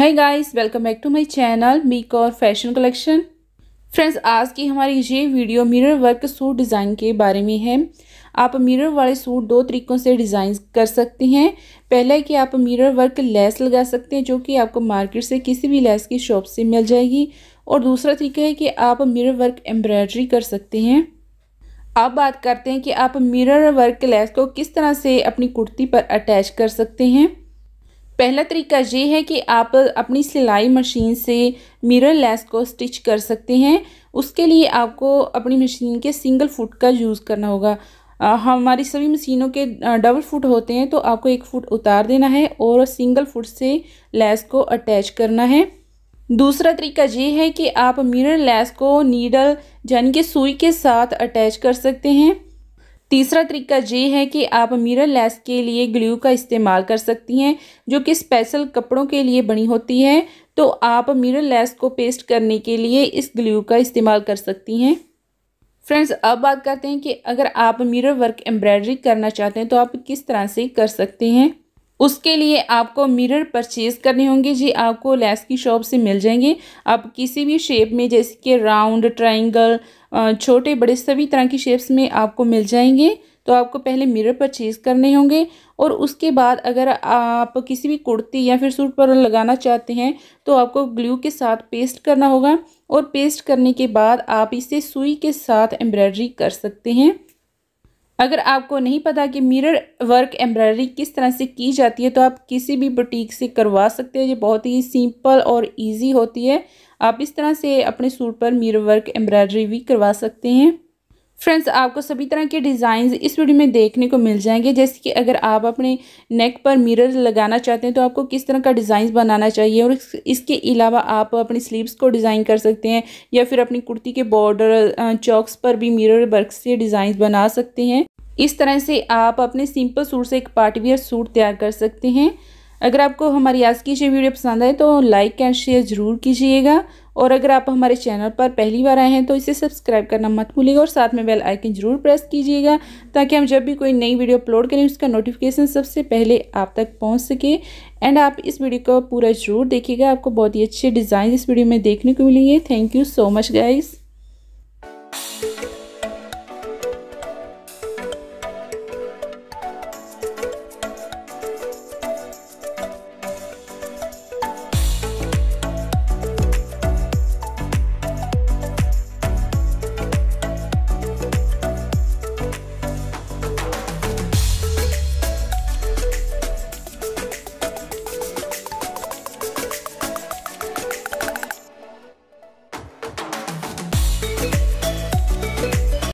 hi guys welcome back to my channel मीक और fashion collection friends आज की हमारी ये video mirror work suit design के बारे में है आप मिरर वाले सूट दो तरीक़ों से डिज़ाइन कर सकते हैं पहला है कि आप मिरर वर्क लेस लगा सकते हैं जो कि आपको मार्केट से किसी भी लेस की शॉप से मिल जाएगी और दूसरा तरीका है कि आप मिरर वर्क एम्ब्रॉयडरी कर सकते हैं अब बात करते हैं कि आप मिरर वर्क लेस को किस तरह से अपनी कुर्ती पर अटैच कर सकते हैं पहला तरीका ये है कि आप अपनी सिलाई मशीन से मिरर लेस को स्टिच कर सकते हैं उसके लिए आपको अपनी मशीन के सिंगल फुट का यूज़ करना होगा हमारी सभी मशीनों के डबल फुट होते हैं तो आपको एक फुट उतार देना है और सिंगल फुट से लेस को अटैच करना है दूसरा तरीका ये है कि आप मिरर लेस को नीडल यानी कि सुई के साथ अटैच कर सकते हैं तीसरा तरीका ये है कि आप मिरर लेस के लिए ग्लू का इस्तेमाल कर सकती हैं जो कि स्पेशल कपड़ों के लिए बनी होती है तो आप मिरर लेस को पेस्ट करने के लिए इस ग्लू का इस्तेमाल कर सकती हैं फ्रेंड्स अब बात करते हैं कि अगर आप मिरर वर्क एम्ब्रॉयडरी करना चाहते हैं तो आप किस तरह से कर सकते हैं उसके लिए आपको मिरर परचेज़ करने होंगे जी आपको लेस की शॉप से मिल जाएंगे आप किसी भी शेप में जैसे कि राउंड ट्राइंगल छोटे बड़े सभी तरह की शेप्स में आपको मिल जाएंगे तो आपको पहले मिरर परचेज़ करने होंगे और उसके बाद अगर आप किसी भी कुर्ती या फिर सूट पर लगाना चाहते हैं तो आपको ग्लू के साथ पेस्ट करना होगा और पेस्ट करने के बाद आप इसे सुई के साथ एम्ब्रॉयडरी कर सकते हैं अगर आपको नहीं पता कि मिरर वर्क एम्ब्रॉयडरी किस तरह से की जाती है तो आप किसी भी बुटीक से करवा सकते हैं ये बहुत ही सिंपल और इजी होती है आप इस तरह से अपने सूट पर मिरर वर्क एम्ब्रॉयडरी भी करवा सकते हैं फ्रेंड्स आपको सभी तरह के डिज़ाइन इस वीडियो में देखने को मिल जाएंगे जैसे कि अगर आप अपने नेक पर मिरर लगाना चाहते हैं तो आपको किस तरह का डिज़ाइन बनाना चाहिए और इसके अलावा आप अपनी स्लीव्स को डिज़ाइन कर सकते हैं या फिर अपनी कुर्ती के बॉर्डर चौक्स पर भी मिरर वर्क से डिज़ाइन बना सकते हैं इस तरह से आप अपने सिंपल सूट से एक पार्टीवियर सूट तैयार कर सकते हैं अगर आपको हमारी आज की ये वीडियो पसंद आए तो लाइक एंड शेयर ज़रूर कीजिएगा और अगर आप हमारे चैनल पर पहली बार आए हैं तो इसे सब्सक्राइब करना मत भूलिएगा और साथ में बेल आइकन ज़रूर प्रेस कीजिएगा ताकि हम जब भी कोई नई वीडियो अपलोड करें उसका नोटिफिकेशन सबसे पहले आप तक पहुंच सके एंड आप इस वीडियो को पूरा ज़रूर देखिएगा आपको बहुत ही अच्छे डिज़ाइन इस वीडियो में देखने को मिलेंगे thank you so much guys